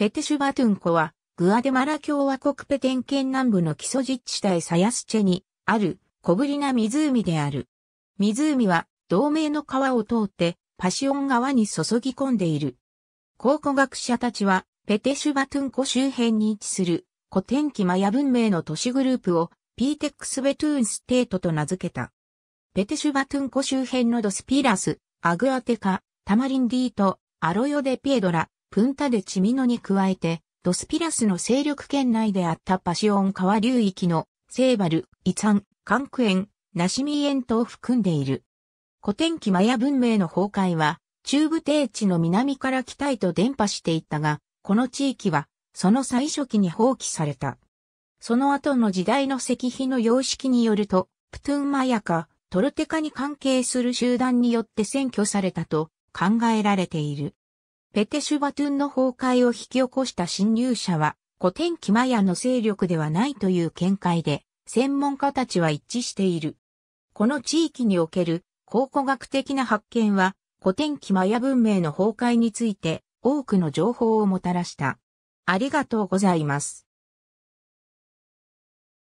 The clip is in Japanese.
ペテシュバトゥンコは、グアデマラ共和国ペテン県南部の基礎自治体サヤスチェにある小ぶりな湖である。湖は同盟の川を通ってパシオン川に注ぎ込んでいる。考古学者たちはペテシュバトゥンコ周辺に位置する古典期マヤ文明の都市グループをピーテックスベトゥーンステートと名付けた。ペテシュバトゥンコ周辺のドスピラス、アグアテカ、タマリンディート、アロヨデピエドラ、プンタでチミノに加えて、ドスピラスの勢力圏内であったパシオン川流域のセーバル、イツァン、カンクエン、ナシミエントを含んでいる。古典期マヤ文明の崩壊は、中部低地の南から北へと伝播していったが、この地域は、その最初期に放棄された。その後の時代の石碑の様式によると、プトゥンマヤか、トルテカに関係する集団によって占拠されたと考えられている。ペテシュバトゥンの崩壊を引き起こした侵入者は、古典キマヤの勢力ではないという見解で、専門家たちは一致している。この地域における考古学的な発見は、古典キマヤ文明の崩壊について多くの情報をもたらした。ありがとうございます。